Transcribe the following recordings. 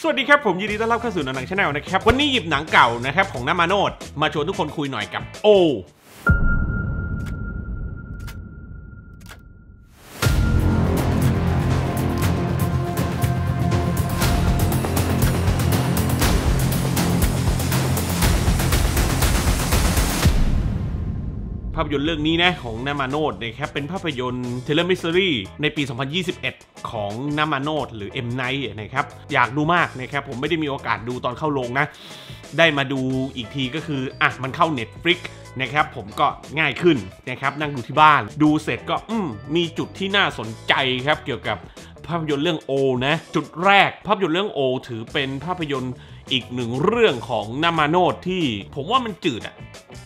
สวัสดีครับ ผมยินดีต้อนรับเข้าสู่หนังชาแนลนะครับ วันนี้หยิบหนังเก่านะครับ ของน้ามาโนดมาชวนทุกคนคุยหน่อยกับโอพยนตร์เรื่องนี้นะของนามาโนดนะครับเป็นภาพยนตร์เทเลมิสซอรี่ในปี 2021 ของนามาโนดหรือเอ็มไนนะครับอยากดูมากนะครับผมไม่ได้มีโอกาสดูตอนเข้าโรงนะได้มาดูอีกทีก็คืออ่ะมันเข้า Netflix นะครับผมก็ง่ายขึ้นนะครับนั่งดูที่บ้าน ดูเสร็จก็อืมมีจุดที่น่าสนใจครับเกี่ยวกับภาพยนตร์เรื่องโอนะจุดแรกภาพยนตร์เรื่องโอถือเป็นภาพยนตร์อีกหนึ่งเรื่องของนามาโนดที่ผมว่ามันจืดอ่ะ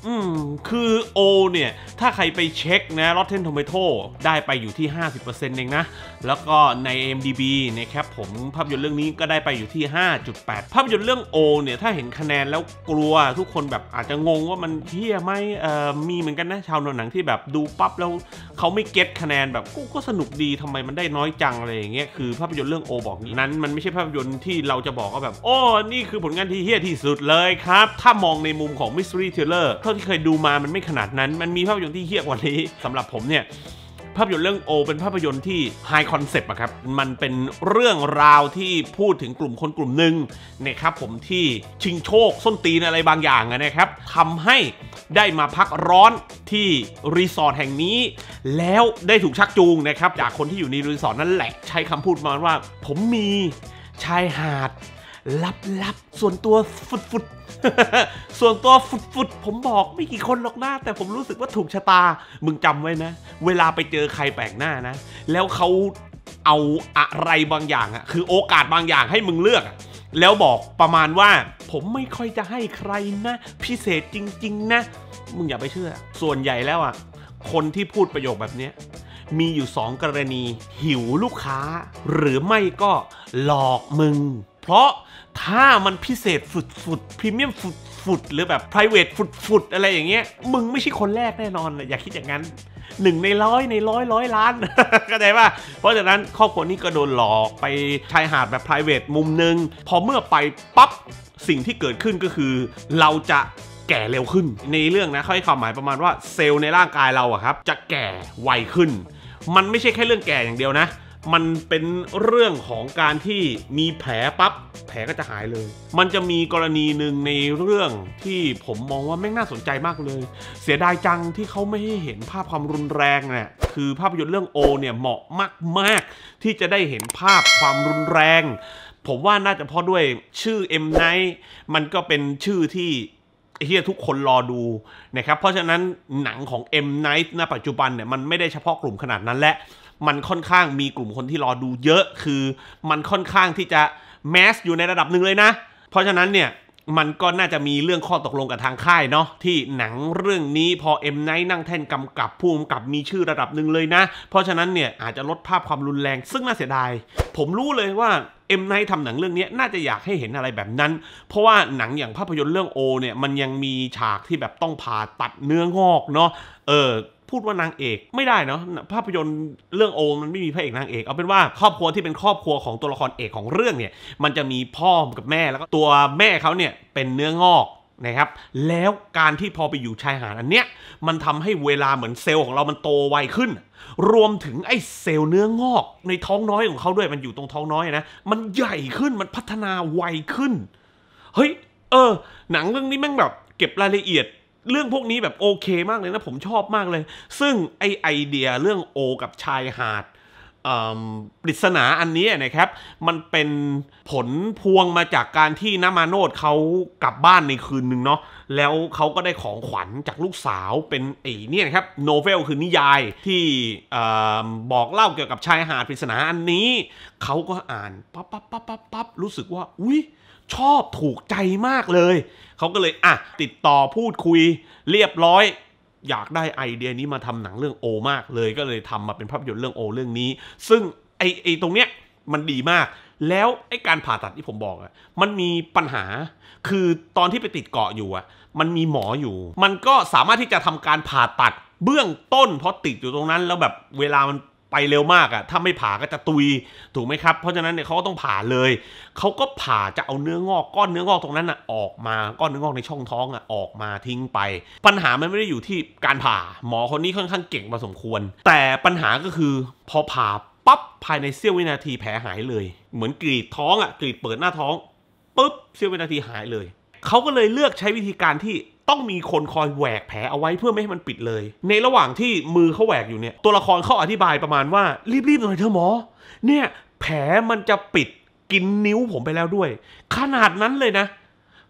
อืม คือโอเนี่ย ถ้าใครไปเช็คนะ Rotten Tomato ได้ไปอยู่ที่ 50%เองนะ แล้วก็ใน MDB นะครับผมภาพยนตร์เรื่องนี้ก็ได้ไปอยู่ที่ 5.8 ภาพยนตร์เรื่องโอเนี่ย ถ้าเห็นคะแนนแล้วกลัวทุกคนแบบอาจจะงงว่ามันเที่ยไหมเอ่อ มีเหมือนกันนะ ชาวหนังที่แบบดูปั๊บแล้วเขาไม่เก็ตคะแนนแบบกูก็สนุกดีทำไมมันได้น้อยจังอะไรอย่างเงี้ย คือภาพยนตร์เรื่องโอ บอกนั้น มันไม่ใช่ภาพยนตร์ที่เราจะบอกว่าแบบโอ้ นี่คคือผลงานที่เฮี้ยที่สุดเลยครับ ถ้ามองในมุมของ Mystery t เ r i l l e เท่าที่เคยดูมามันไม่ขนาดนั้น มันมีภาพยนตร์ที่เฮี้ยกว่านี้สำหรับผมเนี่ย ภาพยนตร์เรื่องโอเป็นภาพยนตร์ที่ไฮคอนเซปต์อะครับ มันเป็นเรื่องราวที่พูดถึงกลุ่มคนกลุ่มหนึ่งนะครับผมที่ชิงโชคส้นตีนอะไรบางอย่างนะครับทำให้ได้มาพักร้อนที่รีสอร์ทแห่งนี้แล้วได้ถูกชักจูงนะครับจากคนที่อยู่ในรีสอร์ทนั่นแหละใช้คำพูดมาว่า ผมมีชายหาดลับๆส่วนตัวฟุดๆส่วนตัวฟุดๆผมบอกไม่กี่คนหรอกนะแต่ผมรู้สึกว่าถูกชะตา มึงจำไว้นะเวลาไปเจอใครแปลกหน้านะ แล้วเขาเอาอะไรบางอย่างอะคือโอกาสบางอย่างให้มึงเลือก แล้วบอกประมาณว่า ผมไม่ค่อยจะให้ใครนะ พิเศษจริง ๆ นะมึงอย่าไปเชื่อ ส่วนใหญ่แล้วอะ่ะ คนที่พูดประโยคแบบนี้มีอยู่สองกรณี หิวลูกค้า หรือไม่ก็หลอกมึงเพราะถ้ามันพิเศษสุดๆพรีเมียมสุดๆ หรือแบบ private สุดๆ อะไรอย่างเงี้ยมึงไม่ใช่คนแรกแน่นอน อย่าคิดอย่างนั้นหนึ่งในร้อยในร้อยร้อยล้าน ก็ได้ว่า เพราะฉะนั้นครอบครัวนี้ก็โดนหลอกไปชายหาดแบบ p r i v a t e มุมหนึ่งพอเมื่อไปปั๊บสิ่งที่เกิดขึ้นก็คือ เราจะแก่เร็วขึ้น ในเรื่องนะเขาให้ความหมายประมาณว่าเซลล์ในร่างกายเราอะครับ จะแก่ไวขึ้น มันไม่ใช่แค่เรื่องแก่อย่างเดียวนะมันเป็นเรื่องของการที่มีแผลปับ๊บแผลก็จะหายเลย มันจะมีกรณีหนึ่งในเรื่องที่ผมมองว่าแม่งน่าสนใจมากเลย เสียดายจังที่เขาไม่ให้เห็นภาพความรุนแรงเนี่ยคือภาพยนตร์เรื่องโอเนี่ยเหมาะมากมากที่จะได้เห็นภาพความรุนแรง ผมว่าน่าจะเพราะด้วยชื่อเอ็มไนมันก็เป็นชื่อที่เฮียทุกคนรอดูนะครับ เพราะฉะนั้นหนังของ M Night ณปัจจุบันเนี่ยมันไม่ได้เฉพาะกลุ่มขนาดนั้นและมันค่อนข้างมีกลุ่มคนที่รอดูเยอะคือมันค่อนข้างที่จะแมสอยู่ในระดับหนึ่งเลยนะเพราะฉะนั้นเนี่ยมันก็น่าจะมีเรื่องข้อตกลงกับทางค่ายเนาะที่หนังเรื่องนี้พอเอ็มไนท์นั่งแท่นกำกับภูมิกับมีชื่อระดับหนึ่งเลยนะเพราะฉะนั้นเนี่ยอาจจะลดภาพความรุนแรงซึ่งน่าเสียดายผมรู้เลยว่าเอ็มไนท์ทำหนังเรื่องนี้น่าจะอยากให้เห็นอะไรแบบนั้นเพราะว่าหนังอย่างภาพยนตร์เรื่องโอเนี่ยมันยังมีฉากที่แบบต้องผ่าตัดเนื้องอกเนาะเออพูดว่านางเอกไม่ได้เนาะภาพยนตร์เรื่องโอมันไม่มีพระเอกนางเอกเอาเป็นว่าครอบครัวที่เป็นครอบครัวของตัวละครเอกของเรื่องเนี่ย มันจะมีพ่อกับแม่แล้วก็ตัวแม่เขาเนี่ย เป็นเนื้องอกนะครับ แล้วการที่พอไปอยู่ชายหาดอันเนี้ยมันทำให้เวลาเหมือนเซลล์ของเรามันโตไวขึ้น รวมถึงไอ้เซลล์เนื้องอก ในท้องน้อยของเขาด้วยมันอยู่ตรงท้องน้อยนะ มันใหญ่ขึ้นมันพัฒนาไวขึ้นเฮ้ยเออ หนังเรื่องนี้แม่งแบบเก็บรายละเอียดเรื่องพวกนี้แบบโอเคมากเลยนะ ผมชอบมากเลย ซึ่งไอไอเดียเรื่องโอ กับชายหาดปริศนาอันนี้นะครับ มันเป็นผลพวงมาจากการที่นามาโนดเขากลับบ้านในคืนหนึ่งเนาะแล้วเขาก็ได้ของขวัญจากลูกสาวเป็นไอ้นี่นะครับโนเวลคือนิยายที่บอกเล่าเกี่ยวกับชายหาดปริศนาอันนี้ เขาก็อ่านปั๊บปั๊บปั๊บปั๊บรู้สึกว่าอุ้ยชอบถูกใจมากเลย เขาก็เลยอ่ะติดต่อพูดคุย เรียบร้อยอยากได้ไอเดียนี้มาทำหนังเรื่องโอมาก เลยก็เลยทำมาเป็นภาพยนตร์เรื่องโอ เรื่องนี้ซึ่งไอไอตรงเนี้ยมันดีมาก แล้วไอการผ่าตัดที่ผมบอกอะมันมีปัญหา คือตอนที่ไปติดเกาะอยู่อะมันมีหมออยู่ มันก็สามารถที่จะทำการผ่าตัดเบื้องต้นเพราะติดอยู่ตรงนั้น แล้วแบบเวลามันไปเร็วมากอะ่ะถ้าไม่ผ่าก็จะตุยถูกไหมครับ เพราะฉะนั้นเนี่ยเขาก็ต้องผ่าเลย เขาก็ผ่าจะเอาเนื้องอกก้อนเนื้องอกตรงนั้นอะ่ะออกมาก้อนเนื้องอกในช่องท้องอะ่ะออกมาทิ้งไป ปัญหามันไม่ได้อยู่ที่การผ่าหมอคนนี้ค่อนข้างเก่งพอสมควร แต่ปัญหาก็คือ พอผ่าปั๊บภายในเสี้ยววินาทีแผลหายเลย เหมือนกรีดท้องอะ่ะกรีดเปิดหน้าท้องปุ๊บเสี้ยววินาทีหายเลยเขาก็เลยเลือกใช้วิธีการที่ต้องมีคนคอยแหวกแผลเอาไว้เพื่อไม่ให้มันปิดเลย ในระหว่างที่มือเขาแหวกอยู่เนี่ย ตัวละครเขาอธิบายประมาณว่ารีบๆหน่อยเถอะหมอ เนี่ยแผลมันจะปิดกินนิ้วผมไปแล้วด้วย ขนาดนั้นเลยนะ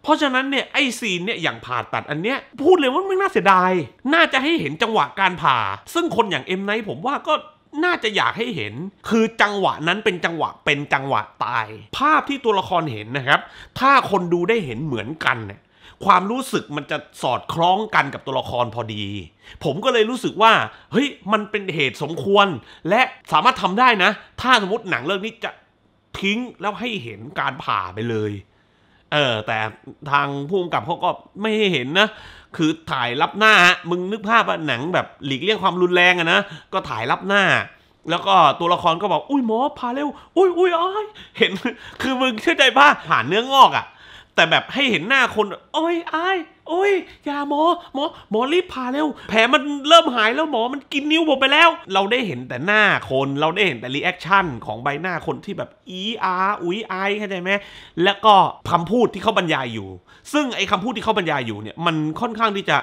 เพราะฉะนั้นเนี่ยไอซีนเนี่ยอย่างผ่าตัดอันเนี้ยพูดเลยว่าไม่น่าเสียดาย น่าจะให้เห็นจังหวะการผ่า ซึ่งคนอย่างเอ็มไนผมว่าก็น่าจะอยากให้เห็น คือจังหวะนั้นเป็นจังหวะเป็นจังหวะตาย ภาพที่ตัวละครเห็นนะครับ ถ้าคนดูได้เห็นเหมือนกันเนี่ยความรู้สึกมันจะสอดคล้องกันกับตัวละครพอดี ผมก็เลยรู้สึกว่า เฮ้ยมันเป็นเหตุสมควร และสามารถทำได้นะ ถ้าสมมติหนังเรื่องนี้จะทิ้งแล้วให้เห็นการผ่าไปเลย เออ แต่ทางผู้กำกับเขาก็ไม่ให้เห็นนะ คือถ่ายรับหน้ามึงนึกภาพว่าหนังแบบหลีกเลี่ยงความรุนแรงอะนะก็ถ่ายรับหน้า แล้วก็ตัวละครก็บอกอุ้ยหมอพาเร็วอุ้ยอุ้ยอ้อยเห็น คือมึงเชื่อใจป่ะผ่านเนื้องอกอะแต่แบบให้เห็นหน้าคนโอ้ยอายโอ้ยยาหมอ หมอ หมอรีบพาเร็ว แผลมันเริ่มหายแล้วหมอมันกินนิ้วผมไปแล้ว เราได้เห็นแต่หน้าคนเราได้เห็นแต่รีแอคชั่นของใบหน้าคนที่แบบอีอาอุ้ยอายเข้าใจไหมแล้วก็ คำพูดที่เขาบรรยายอยู่ ซึ่งไอ้คาพูดที่เขาบรรยายอยู่เนี่ยมันค่อนข้างที่จะ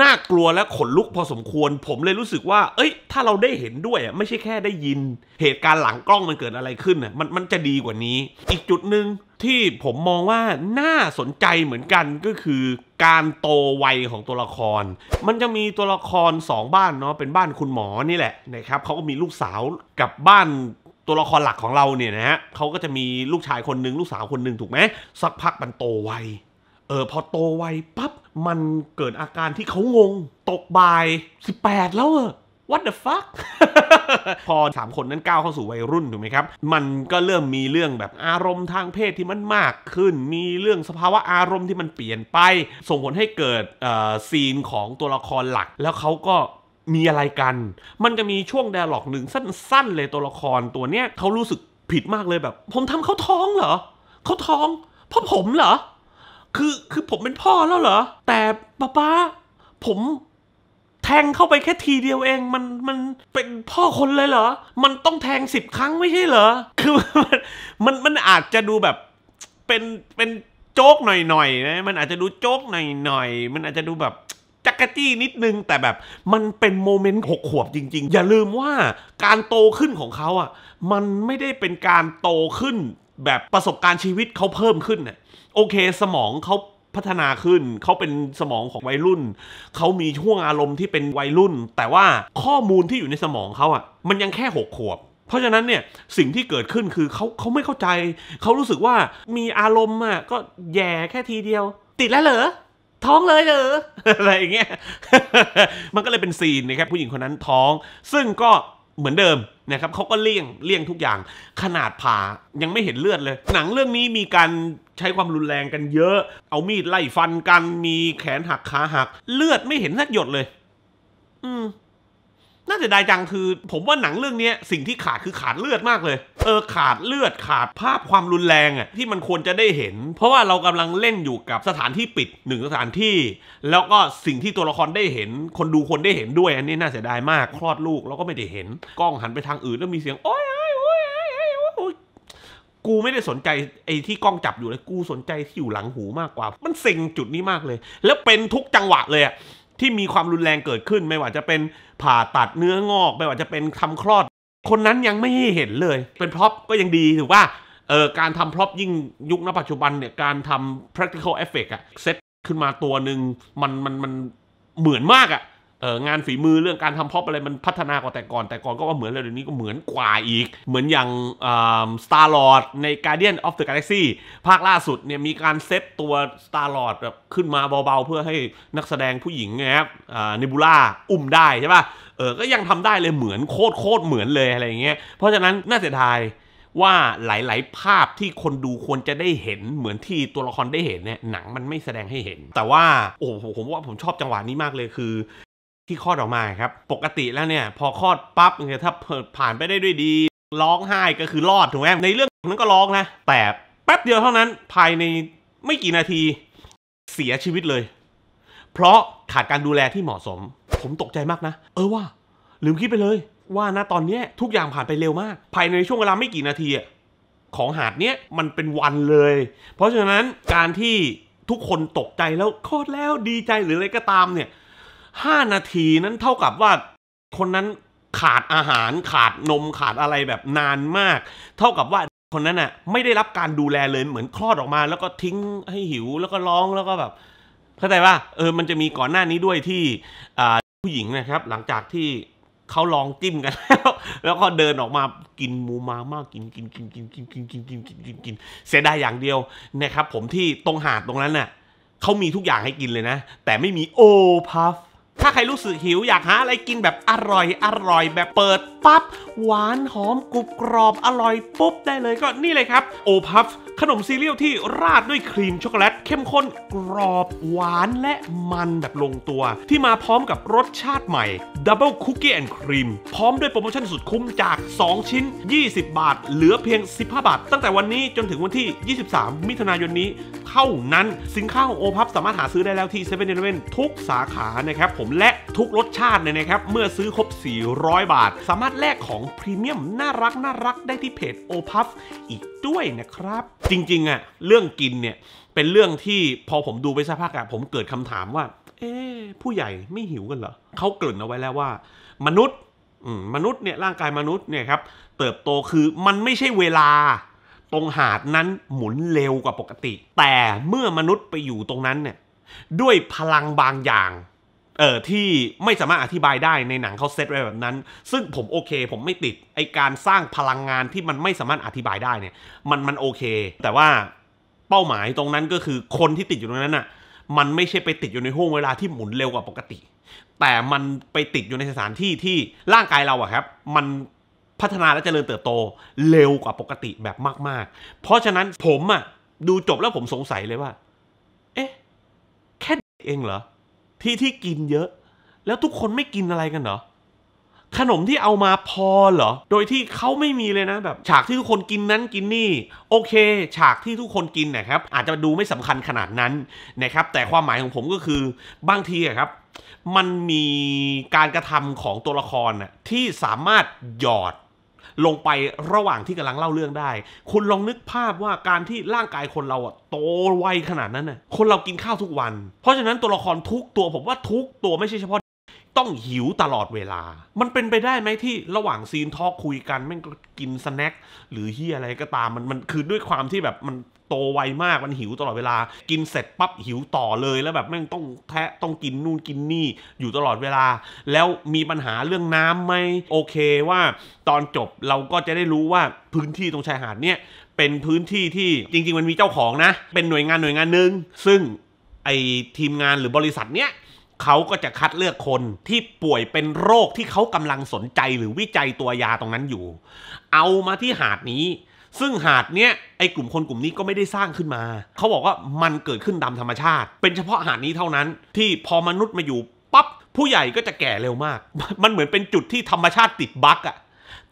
น่ากลัวและขนลุกพอสมควร ผมเลยรู้สึกว่า เอ้ย ถ้าเราได้เห็นด้วยอ่ะไม่ใช่แค่ได้ยิน เหตุการณ์หลังกล้องมันเกิดอะไรขึ้น่มันมันจะดีกว่านี้ อีกจุดหนึ่งที่ผมมองว่าน่าสนใจเหมือนกันก็คือการโตวัยของตัวละคร มันจะมีตัวละคร 2 บ้านเนาะเป็นบ้านคุณหมอนี่แหละนะครับเขาก็มีลูกสาวกับบ้านตัวละครหลักของเราเนี่ยนะฮะเขาก็จะมีลูกชายคนหนึ่งลูกสาวคนหนึ่งถูกไหมสักพักมันโตวัยเออพอโตวัยปั๊บมันเกิดอาการที่เขางงตกบ่าย 18 แล้วอะ what the fuck พอ 3 คนนั้นก้าวเข้าสู่วัยรุ่นถูกไหมครับ มันก็เริ่มมีเรื่องแบบอารมณ์ทางเพศที่มันมากขึ้น มีเรื่องสภาวะอารมณ์ที่มันเปลี่ยนไป ส่งผลให้เกิดซีนของตัวละครหลัก แล้วเขาก็มีอะไรกัน มันจะมีช่วงแดร์ล็อกหนึ่งสั้นๆ เลยตัวละครตัวเนี้ยเขารู้สึกผิดมากเลยแบบ ผมทำเขาท้องเหรอเขาท้อง เพราะผมเหรอคือคือผมเป็นพ่อแล้วเหรอ แต่ป้าป้าผมแทงเข้าไปแค่ทีเดียวเอง มันมันเป็นพ่อคนเลยเหรอ มันต้องแทงสิบครั้ง ไม่ใช่เหรอ คือมันมันอาจจะดูแบบเป็นเป็นโจ๊กหน่อยๆนยะมันอาจจะดูโจ๊กหน่อยหน่อยมันอาจจะดูแบบจักกะจี้นิดนึง แต่แบบมันเป็นโมเมนต์หกขวบจริงๆ อย่าลืมว่าการโตขึ้นของเขาอ่ะ มันไม่ได้เป็นการโตขึ้นแบบประสบการณ์ชีวิตเขาเพิ่มขึ้นเนี่ยโอเค สมองเขาพัฒนาขึ้น เขาเป็นสมองของวัยรุ่น เขามีช่วงอารมณ์ที่เป็นวัยรุ่น แต่ว่าข้อมูลที่อยู่ในสมองเขาอะ่ะ มันยังแค่หกขวบ เพราะฉะนั้นเนี่ยสิ่งที่เกิดขึ้นคือเขาเขาไม่เข้าใจ เขารู้สึกว่ามีอารมณ์อ่ะก็แย่แค่ทีเดียว ติดแล้วเหรอท้องเลยเหรออะไรอย่างเงี้ยมันก็เลยเป็นซีนนะครับผู้หญิงคนนั้นท้องซึ่งก็เหมือนเดิมนะครับเขาก็เลี่ยง เลี่ยงทุกอย่าง ขนาดผ่า ยังไม่เห็นเลือดเลย หนังเรื่องนี้มีการใช้ความรุนแรงกันเยอะ เอามีดไล่ฟันกันมีแขนหักขาหัก เลือดไม่เห็นสักหยดเลย อืมน่าเสียดายจังคือ ผมว่าหนังเรื่องนี้สิ่งที่ขาดคือขาดเลือดมากเลย เออขาดเลือดขาดภาพความรุนแรงอ่ะที่มันควรจะได้เห็น เพราะว่าเรากำลังเล่นอยู่กับสถานที่ปิดหนึ่งสถานที่ แล้วก็สิ่งที่ตัวละครได้เห็นคนดูคนได้เห็นด้วย อันนี้น่าเสียดายมากคลอดลูก แล้วก็ไม่ได้เห็นกล้องหันไปทางอื่นแล้วมีเสียงโอ๊ยกูไม่ได้สนใจไอ้ที่กล้องจับอยู่เลยกูสนใจที่อยู่หลังหูมากกว่า มันเซ็งจุดนี้มากเลย แล้วเป็นทุกจังหวะเลยอะที่มีความรุนแรงเกิดขึ้น ไม่ว่าจะเป็นผ่าตัดเนื้องอก ไม่ว่าจะเป็นทำคลอด คนนั้นยังไม่เห็นเลย เป็นพร็อพก็ยังดีถือว่าเออการทำพร็อพยิ่งยุคณปัจจุบันเนี่ยการทำ practical effect อะเซตขึ้นมาตัวหนึ่งมันมันมันเหมือนมากอะงานฝีมือเรื่องการทำพ็อปอะไรมันพัฒนากว่าแต่ก่อน แต่ก่อนก็ว่าเหมือนแล้วเดี๋ยวนี้ก็เหมือนกว่าอีก เหมือนอย่างสตาร์ลอร์ดใน Guardian of the Galaxy ภาคล่าสุดเนี่ยมีการเซตตัวสตาร์ลอร์ดแบบขึ้นมาเบาๆ เพื่อให้นักแสดงผู้หญิงนะครับเนบูล่าอุ้มได้ใช่ป่ะเออก็ยังทำได้เลยเหมือนโคตรโคตรเหมือนเลยอะไรอย่างเงี้ยเพราะฉะนั้นน่าเสียดาย ว่าหลายๆภาพที่คนดูควรจะได้เห็นเหมือนที่ตัวละครได้เห็นเนี่ยหนังมันไม่แสดงให้เห็น แต่ว่าโอ้โหผมว่าผมชอบจังหวะนี้มากเลยคือที่คลอดออกมาครับ ปกติแล้วเนี่ย พอคลอดปั๊บเนี่ยถ้าผ่านไปได้ด้วยดีร้องไห้ก็คือรอดถูกไหมในเรื่องนั้นก็ร้องนะ แต่แป๊บเดียวเท่านั้นภายในไม่กี่นาที เสียชีวิตเลย เพราะขาดการดูแลที่เหมาะสม ผมตกใจมากนะ เออว่าลืมคิดไปเลย ว่านะตอนนี้ทุกอย่างผ่านไปเร็วมาก ภายในช่วงเวลาไม่กี่นาทีของหาดเนี้ยมันเป็นวันเลย เพราะฉะนั้นการที่ทุกคนตกใจแล้วคลอดแล้วดีใจหรืออะไรก็ตามเนี่ย5 นาทีนั้นเท่ากับว่าคนนั้นขาดอาหารขาดนมขาดอะไรแบบนานมาก เท่ากับว่าคนนั้นน่ะไม่ได้รับการดูแลเลยเหมือนคลอดออกมา แล้วก็ทิ้งให้หิวแล้วก็ร้องแล้วก็แบบเข้าใจว่าเออมันจะมีก่อนหน้านี้ด้วยที่ผู้หญิงนะครับ หลังจากที่เขาลองจิ้มกันแล้วแล้วก็เดินออกมากินมูมามากินกินกินกินกินกินกินกินกินกินกินเสียดายอย่างเดียวนะครับ ผมที่ตรงหาดตรงนั้นน่ะเขามีทุกอย่างให้กินเลยนะแต่ไม่มีโอพัฟถ้าใครรู้สึกหิวอยากหาอะไรกินแบบอร่อย อร่อยแบบเปิดปั๊บ หวานหอมกรุบกรอบอร่อยปุ๊บได้เลยก็นี่เลยครับโอพัฟขนมซีเรียลที่ราดด้วยครีมช็อกโกแลต เข้มข้นกรอบหวานและมันแบบลงตัว ที่มาพร้อมกับรสชาติใหม่ดับเบิลคุกกี้แอนด์ครีมพร้อมด้วยโปรโมชั่นสุดคุ้มจาก 2 ชิ้น 20 บาท เหลือเพียง 15 บาท ตั้งแต่วันนี้จนถึงวันที่ 23 มิถุนายนนี้ เท่านั้นสินค้าของโอพับสามารถหาซื้อได้แล้วที่เซเว่นอีเเลฟว่นทุกสาขานะครับ ผมและทุกรสชาติเลยนะครับ เมื่อซื้อครบ 400 บาท สามารถแลกของพรีเมียมน่ารักน่ารักได้ที่เพจโอพัฟอีกด้วยนะครับ จริงๆอะเรื่องกินเนี่ย เป็นเรื่องที่พอผมดูไปสักพักอะผมเกิดคำถามว่า เอ๊ผู้ใหญ่ไม่หิวกันเหรอเขาเกริ่นเอาไว้แล้วว่า มนุษย์มนุษย์เนี่ย ร่างกายมนุษย์เนี่ยครับ เติบโตคือมันไม่ใช่เวลา ตรงหาดนั้นหมุนเร็วกว่าปกติ แต่เมื่อมนุษย์ไปอยู่ตรงนั้นเนี่ยด้วยพลังบางอย่างเออที่ไม่สามารถอธิบายได้ในหนังเขาเซตไว้แบบนั้น ซึ่งผมโอเค ผมไม่ติดไอการสร้างพลังงานที่มันไม่สามารถอธิบายได้เนี่ย มันมันโอเค แต่ว่าเป้าหมายตรงนั้นก็คือคนที่ติดอยู่ตรงนั้นอะ่ะ มันไม่ใช่ไปติดอยู่ในห้วงเวลาที่หมุนเร็วกว่าปกติ แต่มันไปติดอยู่ในสถานที่ที่ร่างกายเราอะครับ มันพัฒนาและเจริญเติบโต เร็วกว่าปกติแบบมากๆ เพราะฉะนั้นผมอะดูจบแล้วผมสงสัยเลยว่า เอ๊ะแค่เองเหรอที่ที่กินเยอะ แล้วทุกคนไม่กินอะไรกันเหรอ ขนมที่เอามาพอเหรอ โดยที่เขาไม่มีเลยนะแบบฉากที่ทุกคนกินนั้นกินนี่ โอเค ฉากที่ทุกคนกินนะครับ อาจจะดูไม่สำคัญขนาดนั้นนะครับ แต่ความหมายของผมก็คือ บางทีครับ มันมีการกระทำของตัวละครนะที่สามารถหยอดลงไประหว่างที่กำลังเล่าเรื่องได้ คุณลองนึกภาพว่าการที่ร่างกายคนเราอะโตไวขนาดนั้นน่ะคนเรากินข้าวทุกวัน เพราะฉะนั้นตัวละครทุกตัว ผมว่าทุกตัวไม่ใช่เฉพาะ ต้องหิวตลอดเวลา มันเป็นไปได้ไหมที่ระหว่างซีนทอคุยกันแม่งก็กินสแน็คหรือเฮียอะไรก็ตามมันมันคือด้วยความที่แบบมันโตไวมากมันหิวตลอดเวลากินเสร็จปั๊บหิวต่อเลย แล้วแบบแม่งต้องแทะต้องกินนู่นกินนี่อยู่ตลอดเวลา แล้วมีปัญหาเรื่องน้ำไหมโอเคว่า ตอนจบเราก็จะได้รู้ว่าพื้นที่ตรงชายหาดเนี่ยเป็นพื้นที่ที่จริง ๆ มันมีเจ้าของนะ เป็นหน่วยงานหน่วยงานหนึ่งซึ่งไอทีมงานหรือบริษัทเนี้ยเขาก็จะคัดเลือกคนที่ป่วยเป็นโรคที่เขากำลังสนใจหรือวิจัยตัวยาตรงนั้นอยู่ เอามาที่หาดนี้ซึ่งหาดเนี้ยไอ้กลุ่มคนกลุ่มนี้ก็ไม่ได้สร้างขึ้นมา เขาบอกว่ามันเกิดขึ้นตามธรรมชาติ เป็นเฉพาะหาดนี้เท่านั้นที่พอมนุษย์มาอยู่ปั๊บผู้ใหญ่ก็จะแก่เร็วมาก มันเหมือนเป็นจุดที่ธรรมชาติติดบั๊กอะ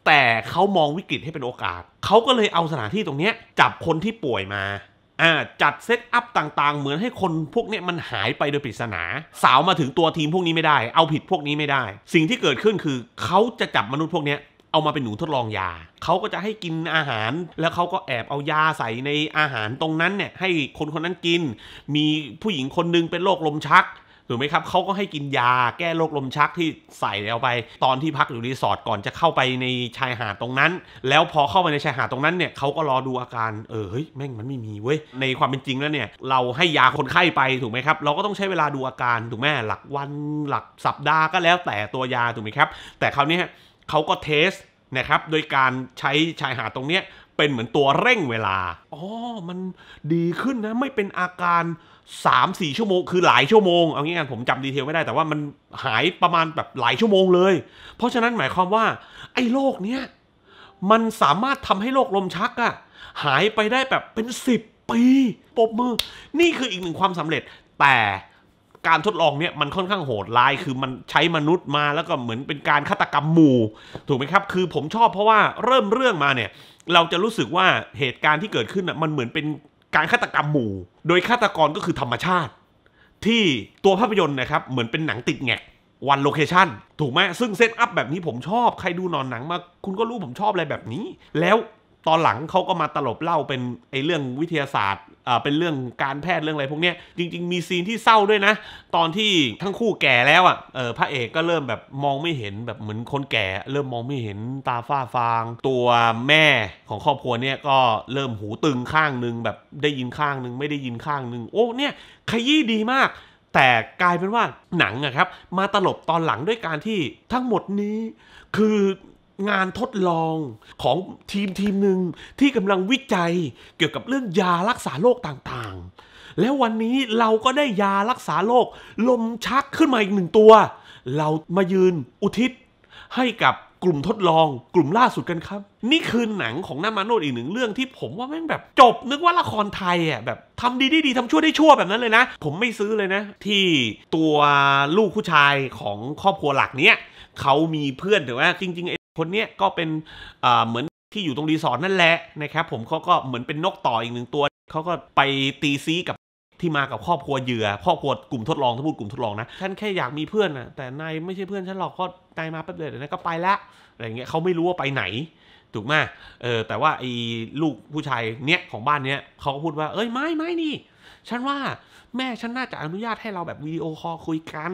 แต่เขามองวิกฤตให้เป็นโอกาส เขาก็เลยเอาสถานที่ตรงนี้จับคนที่ป่วยมา อ่าจัดเซตอัพต่างๆ เหมือนให้คนพวกนี้มันหายไปโดยปริศนา สาวมาถึงตัวทีมพวกนี้ไม่ได้ เอาผิดพวกนี้ไม่ได้ สิ่งที่เกิดขึ้นคือ เขาจะจับมนุษย์พวกนี้เอามาเป็นหนูทดลองยา เขาก็จะให้กินอาหาร แล้วเขาก็แอบเอายาใส่ในอาหารตรงนั้นเนี่ยให้คนคนนั้นกิน มีผู้หญิงคนนึงเป็นโรคลมชัก ถูกไหมครับ เขาก็ให้กินยาแก้โรคลมชักที่ใส่เอาไปตอนที่พักอยู่รีสอร์ทก่อนจะเข้าไปในชายหาดตรงนั้น แล้วพอเข้าไปในชายหาดตรงนั้นเนี่ยเขาก็รอดูอาการ เออเฮ้ยแม่งมันไม่มีเว้ย ในความเป็นจริงแล้วเนี่ย เราให้ยาคนไข้ไปถูกไหมครับ เราก็ต้องใช้เวลาดูอาการถูกไหมหลักวันหลักสัปดาห์ก็แล้วแต่ตัวยาถูกไหมครับ แต่คราวนี้เขาก็เทส นะครับโดยการใช้ชายหาดตรงเนี้ย เป็นเหมือนตัวเร่งเวลา อ๋อ มันดีขึ้นนะ ไม่เป็นอาการ 3 4 ชั่วโมง คือหลายชั่วโมง เอางี้กันผมจำดีเทลไม่ได้แต่ว่ามันหายประมาณแบบหลายชั่วโมงเลย เพราะฉะนั้นหมายความว่าไอ้โรคเนี้ย มันสามารถทำให้โรคลมชักอะหายไปได้แบบเป็น 10 ปี ปบมือนี่คืออีกหนึ่งความสำเร็จแต่การทดลองเนี่ยมันค่อนข้างโหดร้ายคือมันใช้มนุษย์มาแล้วก็เหมือนเป็นการฆาตกรรมหมู่ ถูกไหมครับคือผมชอบเพราะว่าเริ่มเรื่องมาเนี่ย เราจะรู้สึกว่าเหตุการณ์ที่เกิดขึ้นอ่ะมันเหมือนเป็นการฆาตกรรมหมู่ โดยฆาตกรก็คือธรรมชาติ ที่ตัวภาพยนตร์นะครับเหมือนเป็นหนังติดแงกวันโลเคชันถูกไหมซึ่งเซตอัพแบบนี้ผมชอบ ใครดูนอนหนังมา คุณก็รู้ผมชอบอะไรแบบนี้แล้วตอนหลังเขาก็มาตลบเล่าเป็นไอ้เรื่องวิทยาศาสตร์อ่าเป็นเรื่องการแพทย์เรื่องอะไรพวกเนี้ยจริงๆมีซีนที่เศร้าด้วยนะ ตอนที่ทั้งคู่แก่แล้วอ่ะเออพระเอกก็เริ่มแบบมองไม่เห็นแบบเหมือนคนแก่ เริ่มมองไม่เห็นตาฝ้าฟาง ตัวแม่ของครอบครัวเนี่ยก็เริ่มหูตึงข้างนึงแบบได้ยินข้างนึงไม่ได้ยินข้างนึงโอ้เนี่ยขยี้ดีมาก แต่กลายเป็นว่าหนังอะครับ มาตลบตอนหลังด้วยการที่ทั้งหมดนี้คืองานทดลองของทีมทีมหนึ่งที่กำลังวิจัยเกี่ยวกับเรื่องยารักษาโรคต่างๆ แล้ววันนี้เราก็ได้ยารักษาโรคลมชักขึ้นมาอีกหนึ่งตัว เรามายืนอุทิศ ให้กับกลุ่มทดลองกลุ่มล่าสุดกันครับ นี่คือหนังของน้ามาโนดอีกหนึ่งเรื่องที่ผมว่าแม่งแบบจบ นึกว่าละครไทยอ่ะแบบทำดีได้ดีทำชั่วได้ชั่วแบบนั้นเลยนะ ผมไม่ซื้อเลยนะ ที่ตัวลูกผู้ชายของครอบครัวหลักเนี้ยเขามีเพื่อนแต่ว่าจริงๆไอคนเนี้ยก็เป็นเหมือนที่อยู่ตรงรีสอร์ทนั่นแหละนะครับผมเขาก็เหมือนเป็นนกต่ออีกหนึ่งตัวเขาก็ไปตีซีกับที่มากับครอบครัวเหยื่อครอบครัวกลุ่มทดลองถ้าพูดกลุ่มทดลองนะฉันแค่อยากมีเพื่อนนะแต่นายไม่ใช่เพื่อนฉันหรอกก็นายมาแป๊บเดียวนะก็ไปละอะไรเงี้ยเขาไม่รู้ว่าไปไหน ถูกไหมเออแต่ว่าไอ้ลูกผู้ชายเนี้ยของบ้านเนี้ยเขาก็พูดว่าเอ้ยไม่ไม่นี่ฉันว่าแม่ฉันน่าจะอนุญาตให้เราแบบวิดีโอคอลคุยกัน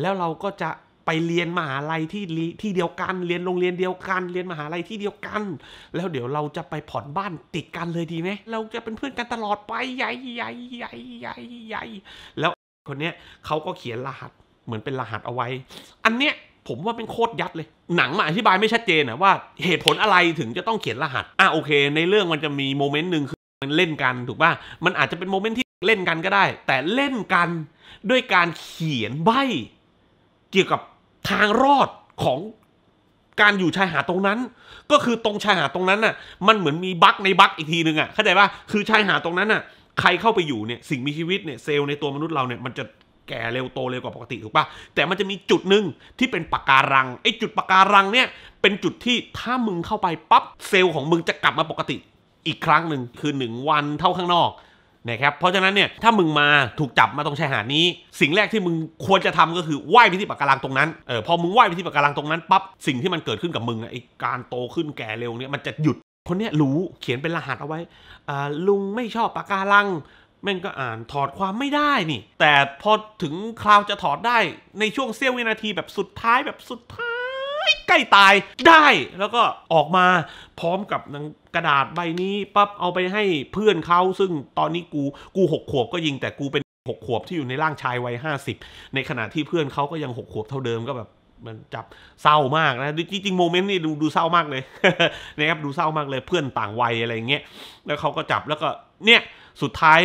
แล้วเราก็จะไปเรียนมหาลัยที่ที่เดียวกันเรียนโรงเรียนเดียวกันเรียนมหาลัยที่เดียวกัน แล้วเดี๋ยวเราจะไปผ่อนบ้านติดกันเลยดีไหมเราจะเป็นเพื่อนกันตลอดไปใหญ่ใหญ่ใหญ่ใหญ่ใหญ่แล้วคนเนี้ยเขาก็เขียนรหัสเหมือนเป็นรหัสเอาไว้ อันเนี้ยผมว่าเป็นโคตรยัดเลยหนังมาอธิบายไม่ชัดเจนนะว่าเหตุผลอะไรถึงจะต้องเขียนรหัสอ่ะโอเคในเรื่องมันจะมีโมเมนต์หนึ่งคือมันเล่นกันถูกป่ะมันอาจจะเป็นโมเมนต์ที่เล่นกันก็ได้แต่เล่นกันด้วยการเขียนใบเกี่ยวกับทางรอดของการอยู่ชายหาดตรงนั้น ก็คือตรงชายหาดตรงนั้นน่ะมันเหมือนมีบั๊กในบั๊กอีกทีหนึ่งอ่ะเข้าใจป่ะคือชายหาดตรงนั้นน่ะใครเข้าไปอยู่เนี่ยสิ่งมีชีวิตเนี่ยเซลล์ในตัวมนุษย์เราเนี่ยมันจะแก่เร็ว โตเร็วกว่าปกติถูกป่ะแต่มันจะมีจุดหนึ่งที่เป็นปะการังไอ้จุดปะการังเนี่ย เป็นจุดที่ถ้ามึงเข้าไปปั๊บเซลล์ของมึงจะกลับมาปกติ อีกครั้งหนึ่งคือหนึ่งวันเท่าข้างนอกนะครับ เพราะฉะนั้นเนี่ย ถ้ามึงมาถูกจับมาตรงชายหาดนี้ สิ่งแรกที่มึงควรจะทำก็คือไหว้ไปที่ปะการังตรงนั้น เออ พอมึงไหว้ไปที่ปะการังตรงนั้นปั๊บ สิ่งที่มันเกิดขึ้นกับมึงไอ้การโตขึ้นแก่เร็วเนี่ย มันจะหยุด คนเนี้ยรู้เขียนเป็นรหัสเอาไว้อ่าลุงไม่ชอบปะการังแม่งก็อ่านถอดความไม่ได้นี่ แต่พอถึงคราวจะถอดได้ ในช่วงเสี้ยววินาทีแบบสุดท้ายแบบสุดท้ายใกล้ตายได้แล้วก็ออกมาพร้อมกับกระดาษใบนี้ปั๊บเอาไปให้เพื่อนเขาซึ่งตอนนี้กูกูหกขวบก็ยิงแต่กูเป็นหกขวบที่อยู่ในร่างชายวัยห้าสิบในขณะที่เพื่อนเขาก็ยังหกขวบเท่าเดิมก็แบบมันจับเศร้ามากนะจริง ๆ โมเมนต์นี่ดูดูเศร้ามากเลยนะครับดูเศร้ามากเลยเพื่อนต่างวัยอะไรเงี้ยแล้วเขาก็จับแล้วก็เนี่ยสุดท้าย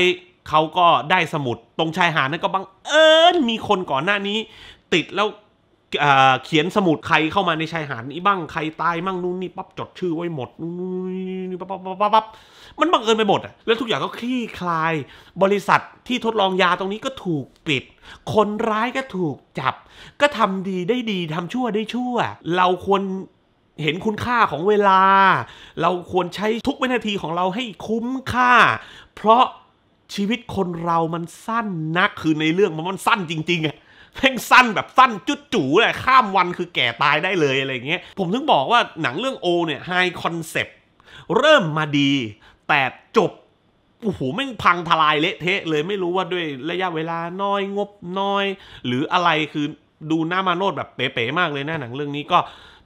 เขาก็ได้สมุดตรงชายหาดนั่นก็บังเอิญมีคนก่อนหน้านี้ติดแล้วเขียนสมุดใครเข้ามาในชายหาดนี้บ้างใครตายมั่งนู่นนี่ปั๊บจดชื่อไว้หมดนี่ปั๊บปั๊บปั๊บปั๊บมันบังเอิญไปหมดอ่ะแล้วทุกอย่างก็คลี่คลาย บริษัทที่ทดลองยาตรงนี้ก็ถูกปิด คนร้ายก็ถูกจับ ก็ทำดีได้ดีทำชั่วได้ชั่ว เราควรเห็นคุณค่าของเวลา เราควรใช้ทุกวินาทีของเราให้คุ้มค่า เพราะชีวิตคนเรามันสั้นนักคือในเรื่องมันมันสั้นจริงๆอะแม่งสั้นแบบสั้นจุดจู่เลยข้ามวันคือแก่ตายได้เลย อะไรเงี้ย ผมถึงบอกว่าหนังเรื่องโอเนี่ยไฮคอนเซปต์เริ่มมาดีแต่จบ โอ้โหแม่งพังทลายเละเทะ เลยไม่รู้ว่าด้วยระยะเวลาน้อยงบน้อย หรืออะไรคือดูหน้ามาโนดแบบเป๋ๆมากเลยนะหนังเรื่องนี้ก็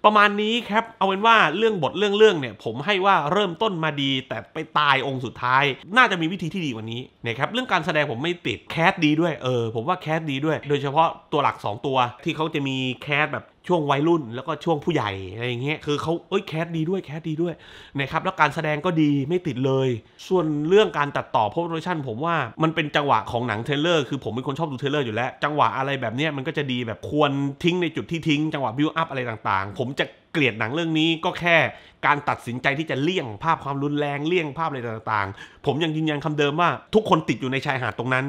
ประมาณนี้ครับ เอาเป็นว่าเรื่องบทเรื่องเรื่องเนี่ย ผมให้ว่าเริ่มต้นมาดี แต่ไปตายองค์สุดท้าย น่าจะมีวิธีที่ดีกว่านี้นะครับ เรื่องการแสดงผมไม่ติดแคสดีด้วย เออ ผมว่าแคสดีด้วย โดยเฉพาะตัวหลัก 2 ตัว ที่เขาจะมีแคสแบบช่วงวัยรุ่นแล้วก็ช่วงผู้ใหญ่ อะไรอย่างเงี้ยคือเขาเอ้ยแคสดีด้วยแคสดีด้วยนะครับแล้วการแสดงก็ดีไม่ติดเลย ส่วนเรื่องการตัดต่อโพสต์โรชั่นผมว่ามันเป็นจังหวะของหนังเทเลอร์คือผมเป็นคนชอบดูเทเลอร์อยู่แล้ว จังหวะอะไรแบบเนี้ยมันก็จะดีแบบควรทิ้งในจุดที่ทิ้ง จังหวะบิวอัพอะไรต่าง ๆ ผมจะเกลียดหนังเรื่องนี้ก็แค่การตัดสินใจที่จะเลี่ยงภาพความรุนแรงเลี่ยงภาพอะไรต่าง ๆ ผมยังยืนยันคำเดิมว่า ทุกคนติดอยู่ในชายหาดตรงนั้น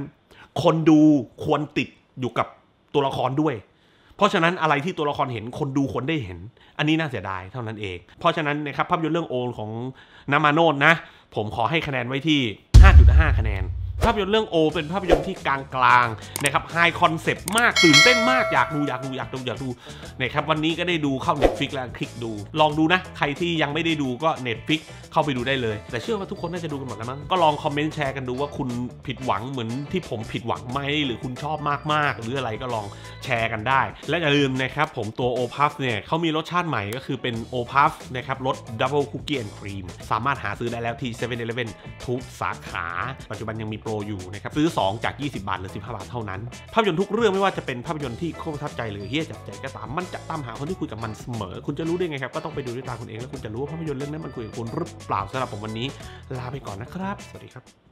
คนดูควรติดอยู่กับตัวละครด้วยเพราะฉะนั้น อะไรที่ตัวละครเห็นคนดูคนได้เห็น อันนี้น่าเสียดาย เท่านั้นเอง เพราะฉะนั้นนะครับภาพยนตร์เรื่องโอลของนามาโนนนะ ผมขอให้คะแนนไว้ที่ 5.5 คะแนนภาพยนตร์เรื่องโอเป็นภาพยนตร์ที่กลางๆนะครับไฮคอนเซปต์มากตื่นเต้นมากอยากดูอยากดูอยากดูอยากดู นะครับ วันนี้ก็ได้ดูเข้า Netflix แล้วคลิกดูลองดูนะ ใครที่ยังไม่ได้ดูก็ Netflix เข้าไปดูได้เลย แต่เชื่อว่าทุกคนน่าจะดูกันหมดแล้วมั้ง ก็ลองคอมเมนต์แชร์กันดูว่าคุณผิดหวังเหมือนที่ผมผิดหวังไหมหรือคุณชอบมากๆ หรืออะไรก็ลองแชร์กันได้ และอย่าลืมนะครับผมตัวโอพัฟเนี่ยเขามีรสชาติใหม่ก็คือเป็นโอพัฟนะครับรสดับเบิลคุกกี้แอนด์ครีมสามารถหาซื้อได้แล้วที่7 e เ e ่นอทุกสาขา ปัจจุบันยังมีโปร Pro อยู่นะครับซื้อ2จาก20บาทหรือ15บาทเท่านั้น ภาพยนตร์ทุกเรื่องไม่ว่าจะเป็นภาพยนตร์ที่โคตรประทับใจหรือเฮี้ยจับใจก็ตามมันจะตามหาคนที่คุยกับมันเสมอ คุณจะรู้ได้ไงครับก็ต้องไปดูด้วยตาคุณเองแล้ว คุณจะรู้ว่าภาพยนตร์เรื่องนั้นมันคุยกับคุณหรือเปล่าสำหรับผมวันนี้ลาไปก่อนนะครับ สวัสดีครับ